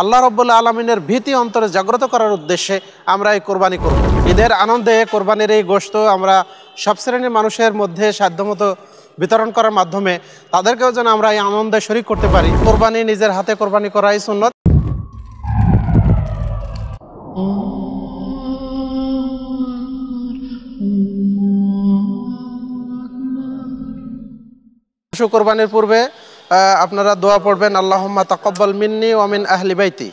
আল্লাহ রব্বুল্লা আলমিনের ভীতি অন্তরে জাগ্রত করার উদ্দেশ্যে আমরা এই কোরবানি করব ঈদের আনন্দে কোরবানির এই গোষ্ঠ আমরা সব শ্রেণীর মানুষের মধ্যে সাধ্যমতো বিতরণ করার মাধ্যমে তাদেরকেও যেন আমরা এই আনন্দে শরিক করতে পারি কোরবানি নিজের হাতে কোরবানি করাই সুন্নত পশু কোরবানির পূর্বে আপনারা দোয়া পড়বেন আল্লাহম্মা তকব্বল মিন্নি ওমিন আহলি বাইতি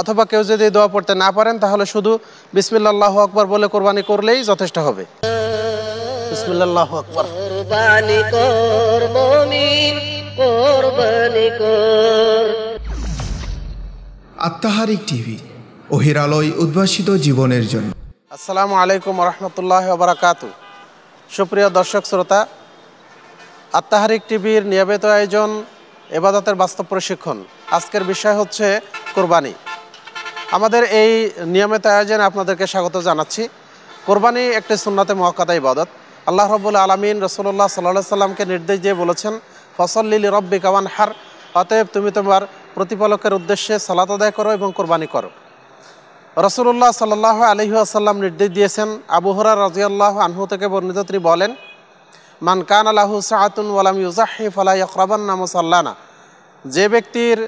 অথবা কেউ যদি দোয়া পড়তে না পারেন তাহলে শুধু বিসমিল্লাহ আকবর বলে কোরবানি করলেই যথেষ্ট হবে বিসমিল্লাহ আকবর আত্মাহারিক টিভি ওহিরালয় উদ্ভাসিত জীবনের জন্য আসসালামু আলাইকুম রহমতুল্লাহ বারাকাতু সুপ্রিয় দর্শক শ্রোতা আত্মাহারিক টিভির নিয়মিত আয়োজন এবাদতের বাস্তব প্রশিক্ষণ আজকের বিষয় হচ্ছে কোরবানি আমাদের এই নিয়মিত আয়োজনে আপনাদেরকে স্বাগত জানাচ্ছি কোরবানি একটি সুন্নাতে মহাকাদা ইবাদত আল্লাহ রবুল আলমিন রসুল্লাহ সাল্লা সাল্লামকে নির্দেশ দিয়ে বলেছেন লিলি রব্বি কাওয়ান হার অতএব তুমি তোমার প্রতিপালকের উদ্দেশ্যে সালাত আদায় করো এবং কোরবানি করো রসুল্লাহ সাল্লাহ আলহি আসাল্লাম নির্দেশ দিয়েছেন আবুহরা রাজিয়াল্লাহ আনহু থেকে বর্ণিত তিনি বলেন মান কান আলাহু সাহাতুন ওয়ালাম ইউজাহি ফালা ইকরাবান্না মুসাল্লানা যে ব্যক্তির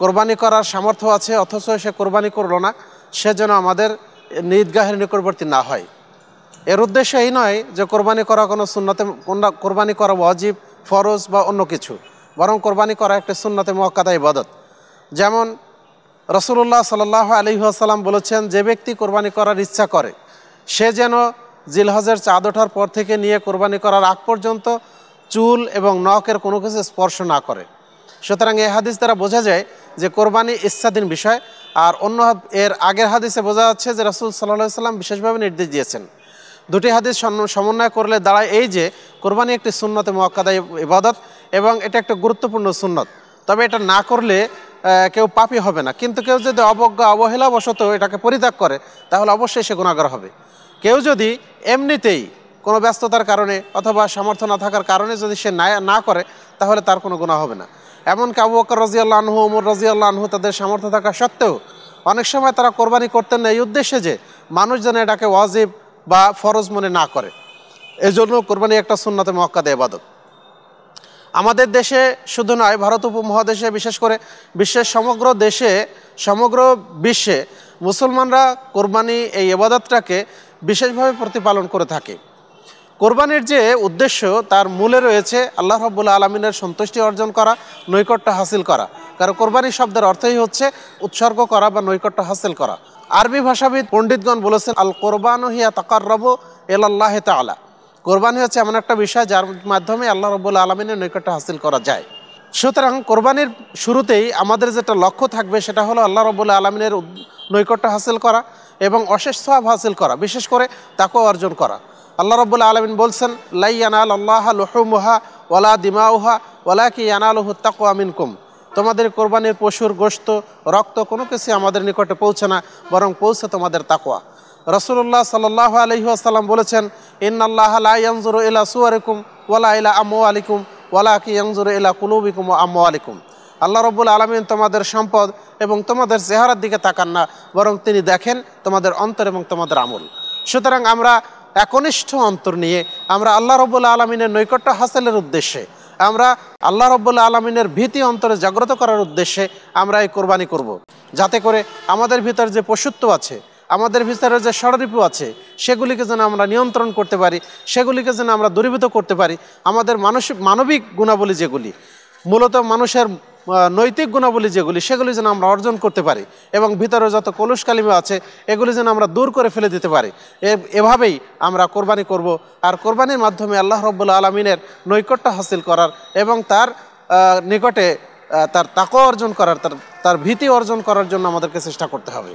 কোরবানি করার সামর্থ্য আছে অথচ সে কোরবানি করলো না সে যেন আমাদের নিদগাহের নিকটবর্তী না হয় এর উদ্দেশ্য এই নয় যে কোরবানি করা কোনো সুন্নতে কোরবানি করা ওয়াজিব ফরজ বা অন্য কিছু বরং কোরবানি করা একটা সুন্নতে মহকাদা ইবাদত যেমন রসুল্লাহ সাল আলহিহাসাল্লাম বলেছেন যে ব্যক্তি কোরবানি করার ইচ্ছা করে সে যেন জিলহজের চাঁদ ওঠার পর থেকে নিয়ে কোরবানি করার আগ পর্যন্ত চুল এবং নখের কোনো কিছু স্পর্শ না করে সুতরাং এ হাদিস দ্বারা বোঝা যায় যে কোরবানি ইচ্ছাধীন বিষয় আর অন্য এর আগের হাদিসে বোঝা যাচ্ছে যে রাসুল সাল্লাহ সাল্লাম বিশেষভাবে নির্দেশ দিয়েছেন দুটি হাদিস সমন্বয় করলে দাঁড়ায় এই যে কোরবানি একটি সুন্নতে মোয়াক্কাদা ইবাদত এবং এটা একটা গুরুত্বপূর্ণ সুন্নত তবে এটা না করলে কেউ পাপি হবে না কিন্তু কেউ যদি অবজ্ঞা অবহেলাবশত এটাকে পরিত্যাগ করে তাহলে অবশ্যই সে গুণাগার হবে কেউ যদি এমনিতেই কোনো ব্যস্ততার কারণে অথবা সামর্থ্য না থাকার কারণে যদি সে না না করে তাহলে তার কোনো গুণা হবে না এমনকি আবু বকর রাজিয়াল্লাহ আনহু রাজিয়াল্লাহ আনহু তাদের সামর্থ্য থাকা সত্ত্বেও অনেক সময় তারা কোরবানি করতেন না এই উদ্দেশ্যে যে মানুষ যেন এটাকে ওয়াজিব বা ফরজ মনে না করে এজন্য কোরবানি একটা সুন্নাতে দেয় এবাদত আমাদের দেশে শুধু নয় ভারত উপমহাদেশে বিশেষ করে বিশ্বের সমগ্র দেশে সমগ্র বিশ্বে মুসলমানরা কোরবানি এই এবাদতটাকে বিশেষভাবে প্রতিপালন করে থাকে কোরবানির যে উদ্দেশ্য তার মূলে রয়েছে আল্লাহ রব্বুল্লা আলমিনের সন্তুষ্টি অর্জন করা নৈকট্য হাসিল করা কারণ কোরবানি শব্দের অর্থই হচ্ছে উৎসর্গ করা বা নৈকট্য হাসিল করা আরবি ভাষাবিদ পণ্ডিতগণ বলেছেন আল কোরবান হিয়া তাকার রব এল আল্লাহ তালা কোরবানি হচ্ছে এমন একটা বিষয় যার মাধ্যমে আল্লাহ রব্বুল্লা আলমিনের নৈকট্য হাসিল করা যায় সুতরাং কোরবানির শুরুতেই আমাদের যেটা লক্ষ্য থাকবে সেটা হলো আল্লাহ রবুল্লা আলমিনের নৈকট্য হাসিল করা এবং অশেষ সব হাসিল করা বিশেষ করে তাকে অর্জন করা আল্লাহ রব্বুল্লা আলমিন বলছেন লাইয়ানাল আল্লাহ লহমুহা ওলা দিমাউহা ওলা কি ইয়ানালহু তাকু আমিনকুম তোমাদের কোরবানির পশুর গোস্ত রক্ত কোনো কিছু আমাদের নিকটে পৌঁছে না বরং পৌঁছে তোমাদের তাকোয়া রসুল্লাহ সাল্লাহ আলহিহাসাল্লাম বলেছেন ইন্নআল্লাহ আলাইয়ানজুর ইলা সুয়ারিকুম ওলা ইলা আম্মু আলিকুম ওলা কি ইলা কুলুবিকুম ও আম্মু আলিকুম আল্লাহ রব্বুল আলমিন তোমাদের সম্পদ এবং তোমাদের চেহারার দিকে তাকান না বরং তিনি দেখেন তোমাদের অন্তর এবং তোমাদের আমল সুতরাং আমরা একনিষ্ঠ অন্তর নিয়ে আমরা আল্লাহ রব্বুল আলমিনের নৈকট্য হাসেলের উদ্দেশ্যে আমরা আল্লাহ রব্বুল্লা আলমিনের ভীতি অন্তরে জাগ্রত করার উদ্দেশ্যে আমরা এই কোরবানি করব। যাতে করে আমাদের ভিতর যে পশুত্ব আছে আমাদের ভিতরে যে ষড়রিপু আছে সেগুলিকে যেন আমরা নিয়ন্ত্রণ করতে পারি সেগুলিকে যেন আমরা দূরীভূত করতে পারি আমাদের মানসিক মানবিক গুণাবলী যেগুলি মূলত মানুষের নৈতিক গুণাবলী যেগুলি সেগুলি যেন আমরা অর্জন করতে পারি এবং ভিতরে যত কলুষ কালিমা আছে এগুলি যেন আমরা দূর করে ফেলে দিতে পারি এভাবেই আমরা কোরবানি করব আর কোরবানির মাধ্যমে আল্লাহ রব্বুল আলমিনের নৈকট্য হাসিল করার এবং তার নিকটে তার তাকও অর্জন করার তার তার ভীতি অর্জন করার জন্য আমাদেরকে চেষ্টা করতে হবে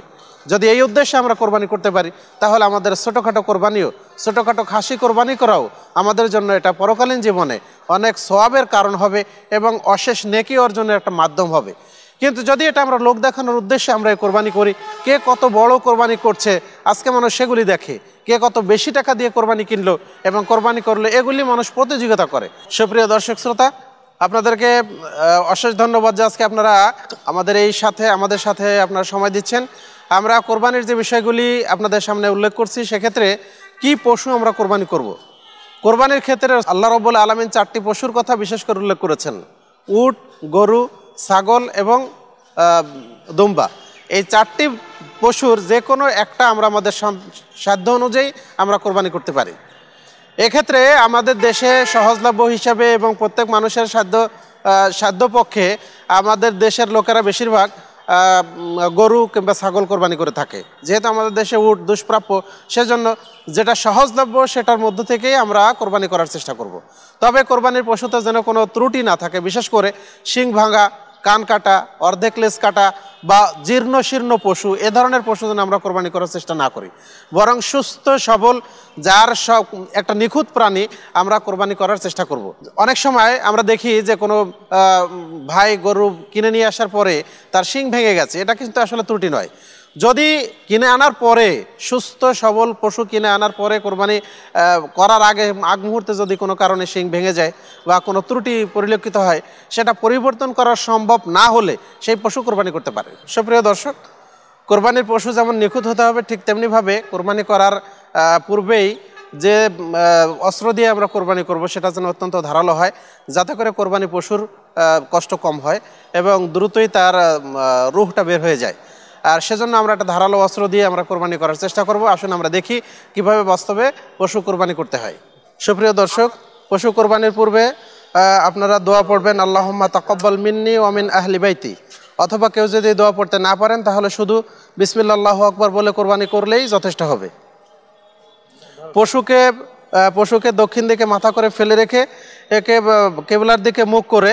যদি এই উদ্দেশ্যে আমরা কোরবানি করতে পারি তাহলে আমাদের ছোটোখাটো কোরবানিও ছোটোখাটো খাসি কোরবানি করাও আমাদের জন্য এটা পরকালীন জীবনে অনেক সোয়াবের কারণ হবে এবং অশেষ নেকি অর্জনের একটা মাধ্যম হবে কিন্তু যদি এটা আমরা লোক দেখানোর উদ্দেশ্যে আমরা এই কোরবানি করি কে কত বড় কোরবানি করছে আজকে মানুষ সেগুলি দেখে কে কত বেশি টাকা দিয়ে কোরবানি কিনলো এবং কোরবানি করলো এগুলি মানুষ প্রতিযোগিতা করে সুপ্রিয় দর্শক শ্রোতা আপনাদেরকে অশেষ ধন্যবাদ যে আজকে আপনারা আমাদের এই সাথে আমাদের সাথে আপনারা সময় দিচ্ছেন আমরা কোরবানির যে বিষয়গুলি আপনাদের সামনে উল্লেখ করছি সেক্ষেত্রে কি পশু আমরা কোরবানি করব। কোরবানির ক্ষেত্রে আল্লাহ রব্বুল আলমিন চারটি পশুর কথা বিশেষ করে উল্লেখ করেছেন উট গরু ছাগল এবং দুম্বা এই চারটি পশুর যে কোনো একটা আমরা আমাদের সাধ্য অনুযায়ী আমরা কোরবানি করতে পারি এক্ষেত্রে আমাদের দেশে সহজলভ্য হিসাবে এবং প্রত্যেক মানুষের সাধ্য সাধ্যপক্ষে আমাদের দেশের লোকেরা বেশিরভাগ গরু কিংবা ছাগল কোরবানি করে থাকে যেহেতু আমাদের দেশে উট দুষ্প্রাপ্য সেজন্য যেটা সহজলভ্য সেটার মধ্য থেকেই আমরা কোরবানি করার চেষ্টা করব। তবে কোরবানির পশুতে যেন কোনো ত্রুটি না থাকে বিশেষ করে শিং ভাঙা কান কাটা অর্ধেক লেস কাটা বা জীর্ণ শীর্ণ পশু এ ধরনের পশু যেন আমরা কোরবানি করার চেষ্টা না করি বরং সুস্থ সবল যার সব একটা নিখুঁত প্রাণী আমরা কোরবানি করার চেষ্টা করব। অনেক সময় আমরা দেখি যে কোনো ভাই গরু কিনে নিয়ে আসার পরে তার শিং ভেঙে গেছে এটা কিন্তু আসলে ত্রুটি নয় যদি কিনে আনার পরে সুস্থ সবল পশু কিনে আনার পরে কোরবানি করার আগে আগ মুহূর্তে যদি কোনো কারণে শিং ভেঙে যায় বা কোনো ত্রুটি পরিলক্ষিত হয় সেটা পরিবর্তন করা সম্ভব না হলে সেই পশু কোরবানি করতে পারে সুপ্রিয় দর্শক কোরবানির পশু যেমন নিখুঁত হতে হবে ঠিক তেমনিভাবে কোরবানি করার পূর্বেই যে অস্ত্র দিয়ে আমরা কোরবানি করব সেটা যেন অত্যন্ত ধারালো হয় যাতে করে কোরবানি পশুর কষ্ট কম হয় এবং দ্রুতই তার রুহটা বের হয়ে যায় আর সেজন্য আমরা একটা ধারালো অস্ত্র দিয়ে আমরা কোরবানি করার চেষ্টা করব আসুন আমরা দেখি কিভাবে বাস্তবে পশু কোরবানি করতে হয় সুপ্রিয় দর্শক পশু কোরবানির পূর্বে আপনারা দোয়া পড়বেন আল্লাহ তাকব্বল মিন্নি ওমিন আহলি বাইতি অথবা কেউ যদি দোয়া পড়তে না পারেন তাহলে শুধু বিসমিল্লাহ আকবর বলে কোরবানি করলেই যথেষ্ট হবে পশুকে পশুকে দক্ষিণ দিকে মাথা করে ফেলে রেখে একে কেবলার দিকে মুখ করে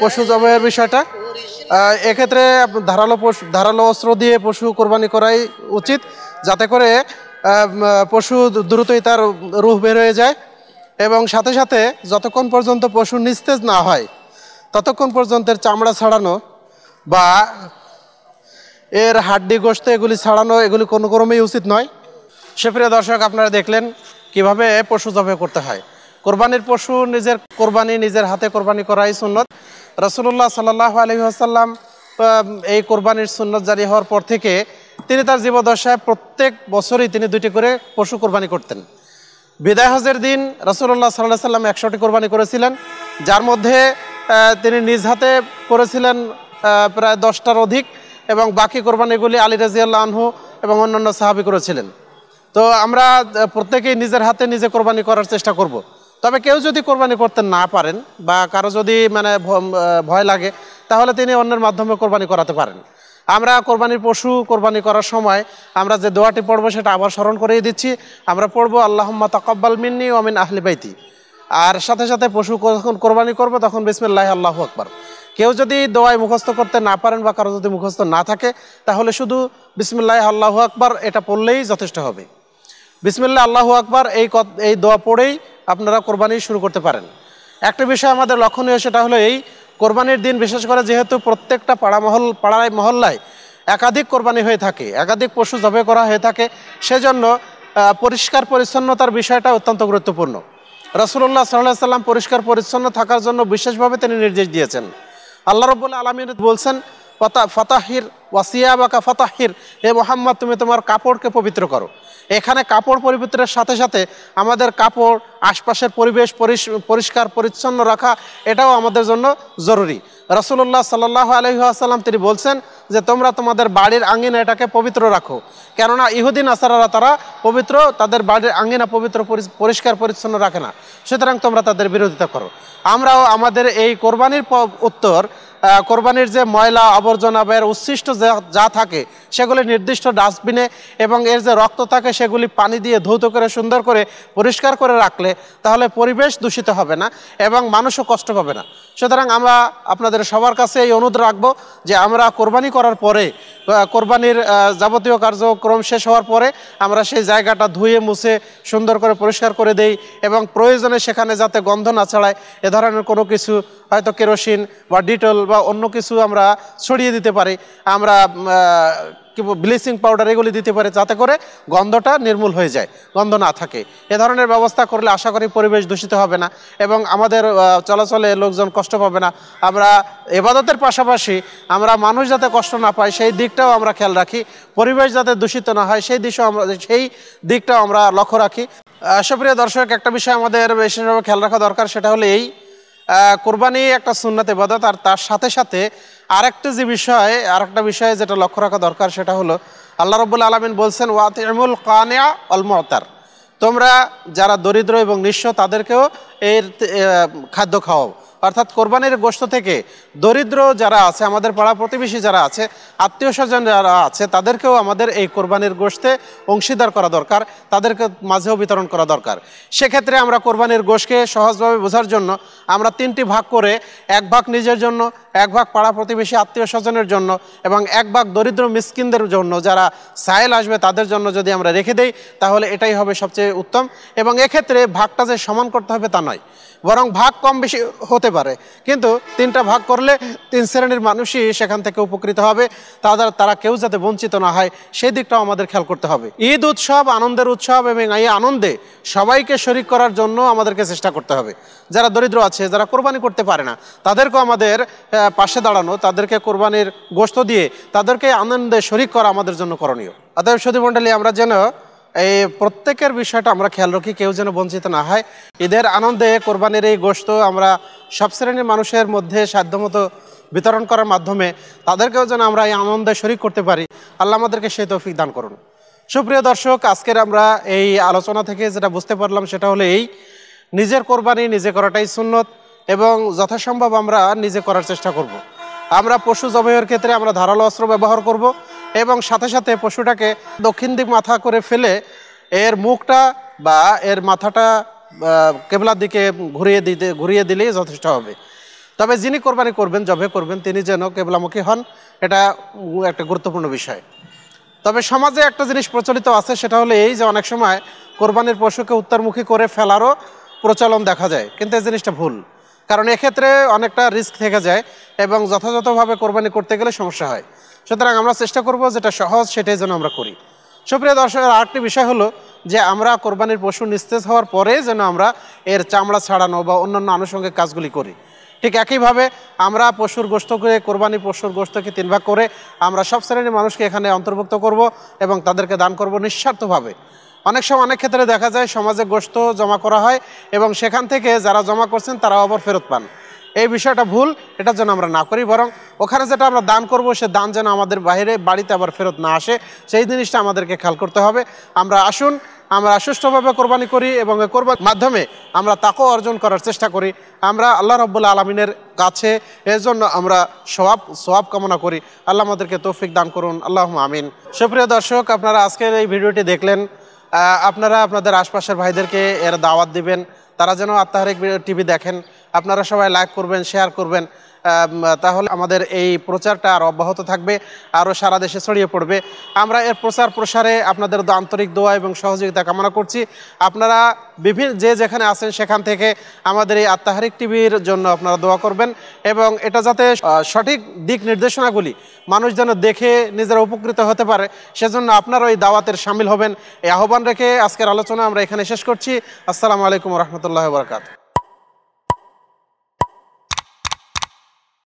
পশু জবাইয়ের বিষয়টা এক্ষেত্রে ধারালো পশু ধারালো অস্ত্র দিয়ে পশু কোরবানি করাই উচিত যাতে করে পশু দ্রুতই তার রুহ বের হয়ে যায় এবং সাথে সাথে যতক্ষণ পর্যন্ত পশু নিস্তেজ না হয় ততক্ষণ পর্যন্ত চামড়া ছাড়ানো বা এর হাড্ডি গোস্ত এগুলি ছাড়ানো এগুলি কোনো ক্রমেই উচিত নয় সে দর্শক আপনারা দেখলেন কিভাবে পশু জবাই করতে হয় কোরবানির পশু নিজের কোরবানি নিজের হাতে কোরবানি করাই সুন্নত রসুল্লাহ সাল্লাহ আলহি আসাল্লাম এই কোরবানির সুন্নত জারি হওয়ার পর থেকে তিনি তার জীবদশায় প্রত্যেক বছরই তিনি দুটি করে পশু কোরবানি করতেন বিদায় হজের দিন রসুল্লাহ সাল্লাহ সাল্লাম একশোটি কোরবানি করেছিলেন যার মধ্যে তিনি নিজ হাতে করেছিলেন প্রায় দশটার অধিক এবং বাকি কোরবানিগুলি আলী রাজিয়াল আনহু এবং অন্যান্য সাহাবি করেছিলেন তো আমরা প্রত্যেকেই নিজের হাতে নিজে কোরবানি করার চেষ্টা করব। তবে কেউ যদি কোরবানি করতে না পারেন বা কারো যদি মানে ভয় লাগে তাহলে তিনি অন্যের মাধ্যমে কোরবানি করাতে পারেন আমরা কোরবানির পশু কোরবানি করার সময় আমরা যে দোয়াটি পড়বো সেটা আবার স্মরণ করিয়ে দিচ্ছি আমরা পড়বো আল্লাহ তকব্বাল মিন্নি অমিন আহলি বাইতি আর সাথে সাথে পশু যখন কোরবানি করবো তখন বিসমিল্লাহ আল্লাহ আকবর কেউ যদি দোয়ায় মুখস্থ করতে না পারেন বা কারো যদি মুখস্থ না থাকে তাহলে শুধু বিসমিল্লাহ আল্লাহ আকবর এটা পড়লেই যথেষ্ট হবে বিসমিল্লা আল্লাহ আকবর এই এই দোয়া পড়েই আপনারা কোরবানি শুরু করতে পারেন একটা বিষয় আমাদের লক্ষণীয় সেটা হলো এই কোরবানির দিন বিশেষ করে যেহেতু প্রত্যেকটা পাড়া মহল পাড়ায় মহল্লায় একাধিক কোরবানি হয়ে থাকে একাধিক পশু জবে করা হয়ে থাকে সেজন্য পরিষ্কার পরিচ্ছন্নতার বিষয়টা অত্যন্ত গুরুত্বপূর্ণ রসুল্লাহ সাল্লাহ সাল্লাম পরিষ্কার পরিচ্ছন্ন থাকার জন্য বিশেষভাবে তিনি নির্দেশ দিয়েছেন আল্লাহ রবুল্লা আলমিন বলছেন ফতা ফতাহির ওয়াসিয়া বাকা ফতাহির হে মোহাম্মদ তুমি তোমার কাপড়কে পবিত্র করো এখানে কাপড় পবিত্রের সাথে সাথে আমাদের কাপড় আশপাশের পরিবেশ পরিষ্কার পরিচ্ছন্ন রাখা এটাও আমাদের জন্য জরুরি রসুল্লাহ সাল্লাহ আলহিহাসাল্লাম তিনি বলছেন যে তোমরা তোমাদের বাড়ির আঙ্গিনা এটাকে পবিত্র রাখো কেননা ইহুদিন আসারা তারা পবিত্র তাদের বাড়ির আঙ্গিনা পবিত্র পরিষ্কার পরিচ্ছন্ন রাখে না সুতরাং তোমরা তাদের বিরোধিতা করো আমরাও আমাদের এই কোরবানির উত্তর কোরবানির যে ময়লা আবর্জনা বা এর উচ্ছিষ্ট যা থাকে সেগুলি নির্দিষ্ট ডাস্টবিনে এবং এর যে রক্ত থাকে সেগুলি পানি দিয়ে ধৌত করে সুন্দর করে পরিষ্কার করে রাখলে তাহলে পরিবেশ দূষিত হবে না এবং মানুষও কষ্ট পাবে না সুতরাং আমরা আপনাদের সবার কাছে এই অনুরোধ রাখবো যে আমরা কোরবানি করার পরে কোরবানির যাবতীয় কার্যক্রম শেষ হওয়ার পরে আমরা সেই জায়গাটা ধুয়ে মুছে সুন্দর করে পরিষ্কার করে দেই এবং প্রয়োজনে সেখানে যাতে গন্ধ না ছাড়ায় এ ধরনের কোনো কিছু হয়তো কেরোসিন বা ডিটল বা বা অন্য কিছু আমরা ছড়িয়ে দিতে পারি আমরা ব্লিচিং পাউডার এগুলি দিতে পারে যাতে করে গন্ধটা নির্মূল হয়ে যায় গন্ধ না থাকে এ ধরনের ব্যবস্থা করলে আশা করি পরিবেশ দূষিত হবে না এবং আমাদের চলাচলে লোকজন কষ্ট পাবে না আমরা এবাদতের পাশাপাশি আমরা মানুষ যাতে কষ্ট না পায় সেই দিকটাও আমরা খেয়াল রাখি পরিবেশ যাতে দূষিত না হয় সেই দিশও আমরা সেই দিকটাও আমরা লক্ষ্য রাখি সুপ্রিয় দর্শক একটা বিষয় আমাদের বিশেষভাবে খেয়াল রাখা দরকার সেটা হলো এই কোরবানি একটা সুন্নাত এবাদত আর তার সাথে সাথে আরেকটা যে বিষয় আরেকটা বিষয়ে যেটা লক্ষ্য রাখা দরকার সেটা হলো আল্লাহ রবুল্লা আলমিন বলছেন ওয়াত এমুল কানিয়া অল মতার তোমরা যারা দরিদ্র এবং নিঃস্ব তাদেরকেও এর খাদ্য খাওয়াও অর্থাৎ কোরবানির গোস্ত থেকে দরিদ্র যারা আছে আমাদের পাড়া প্রতিবেশী যারা আছে আত্মীয় স্বজন যারা আছে তাদেরকেও আমাদের এই কোরবানির গোষ্ঠে অংশীদার করা দরকার তাদেরকে মাঝেও বিতরণ করা দরকার সেক্ষেত্রে আমরা কোরবানির গোষ্ঠকে সহজভাবে বোঝার জন্য আমরা তিনটি ভাগ করে এক ভাগ নিজের জন্য এক ভাগ পাড়া প্রতিবেশী আত্মীয় স্বজনের জন্য এবং এক ভাগ দরিদ্র মিসকিনদের জন্য যারা সাহেল আসবে তাদের জন্য যদি আমরা রেখে দেই তাহলে এটাই হবে সবচেয়ে উত্তম এবং এক্ষেত্রে ভাগটা যে সমান করতে হবে তা নয় বরং ভাগ কম বেশি হতে পারে কিন্তু তিনটা ভাগ করলে তিন শ্রেণীর মানুষই সেখান থেকে উপকৃত হবে তাদের তারা কেউ যাতে বঞ্চিত না হয় সেই দিকটাও আমাদের খেয়াল করতে হবে ঈদ উৎসব আনন্দের উৎসব এবং এই আনন্দে সবাইকে শরিক করার জন্য আমাদেরকে চেষ্টা করতে হবে যারা দরিদ্র আছে যারা কোরবানি করতে পারে না তাদেরকেও আমাদের পাশে দাঁড়ানো তাদেরকে কোরবানির গোস্ত দিয়ে তাদেরকে আনন্দে শরিক করা আমাদের জন্য করণীয় অতএব সুদী মণ্ডলী আমরা যেন এই প্রত্যেকের বিষয়টা আমরা খেয়াল রাখি কেউ যেন বঞ্চিত না হয় ঈদের আনন্দে কোরবানির এই গোস্ত আমরা সব শ্রেণীর মানুষের মধ্যে সাধ্যমতো বিতরণ করার মাধ্যমে তাদেরকেও যেন আমরা এই আনন্দে শরিক করতে পারি আল্লাহ আমাদেরকে সেই তৌফিক দান করুন সুপ্রিয় দর্শক আজকের আমরা এই আলোচনা থেকে যেটা বুঝতে পারলাম সেটা হলো এই নিজের কোরবানি নিজে করাটাই সুন্নত এবং যথাসম্ভব আমরা নিজে করার চেষ্টা করব। আমরা পশু জবাইয়ের ক্ষেত্রে আমরা ধারালো অস্ত্র ব্যবহার করব। এবং সাথে সাথে পশুটাকে দক্ষিণ দিক মাথা করে ফেলে এর মুখটা বা এর মাথাটা কেবলার দিকে ঘুরিয়ে দিতে ঘুরিয়ে দিলেই যথেষ্ট হবে তবে যিনি কোরবানি করবেন জবে করবেন তিনি যেন কেবলামুখী হন এটা একটা গুরুত্বপূর্ণ বিষয় তবে সমাজে একটা জিনিস প্রচলিত আছে সেটা হলো এই যে অনেক সময় কোরবানির পশুকে উত্তরমুখী করে ফেলারও প্রচলন দেখা যায় কিন্তু এই জিনিসটা ভুল কারণ এক্ষেত্রে অনেকটা রিস্ক থেকে যায় এবং যথাযথভাবে কোরবানি করতে গেলে সমস্যা হয় সুতরাং আমরা চেষ্টা করব যেটা সহজ সেটাই যেন আমরা করি সুপ্রিয় দর্শকের আরেকটি বিষয় হলো যে আমরা কোরবানির পশু নিস্তেজ হওয়ার পরে যেন আমরা এর চামড়া ছাড়ানো বা অন্যান্য আনুষঙ্গিক কাজগুলি করি ঠিক একইভাবে আমরা পশুর গোস্ত করে কোরবানি পশুর গোস্তকে তিন ভাগ করে আমরা সব শ্রেণীর মানুষকে এখানে অন্তর্ভুক্ত করব এবং তাদেরকে দান করব নিঃস্বার্থভাবে অনেক সময় অনেক ক্ষেত্রে দেখা যায় সমাজে গোস্ত জমা করা হয় এবং সেখান থেকে যারা জমা করছেন তারা আবার ফেরত পান এই বিষয়টা ভুল এটা যেন আমরা না করি বরং ওখানে যেটা আমরা দান করব সে দান যেন আমাদের বাইরে বাড়িতে আবার ফেরত না আসে সেই জিনিসটা আমাদেরকে খেয়াল করতে হবে আমরা আসুন আমরা সুষ্ঠুভাবে কোরবানি করি এবং কোরবানির মাধ্যমে আমরা তাকেও অর্জন করার চেষ্টা করি আমরা আল্লাহ রব্বুল আলমিনের কাছে এর জন্য আমরা সোয়াব সোয়াব কামনা করি আল্লাহ আমাদেরকে তৌফিক দান করুন আল্লাহ আমিন সুপ্রিয় দর্শক আপনারা আজকের এই ভিডিওটি দেখলেন আপনারা আপনাদের আশপাশের ভাইদেরকে এর দাওয়াত দিবেন তারা যেন আত্মাহারিক টিভি দেখেন আপনারা সবাই লাইক করবেন শেয়ার করবেন তাহলে আমাদের এই প্রচারটা আর অব্যাহত থাকবে আরও সারা দেশে ছড়িয়ে পড়বে আমরা এর প্রচার প্রসারে আপনাদের আন্তরিক দোয়া এবং সহযোগিতা কামনা করছি আপনারা বিভিন্ন যে যেখানে আছেন সেখান থেকে আমাদের এই আত্মাহারিক টিভির জন্য আপনারা দোয়া করবেন এবং এটা যাতে সঠিক দিক নির্দেশনাগুলি মানুষ যেন দেখে নিজেরা উপকৃত হতে পারে সেজন্য আপনারা ওই দাওয়াতের সামিল হবেন এই আহ্বান রেখে আজকের আলোচনা আমরা এখানে শেষ করছি আসসালামু আলাইকুম রহমতুল্লাহ বরকাত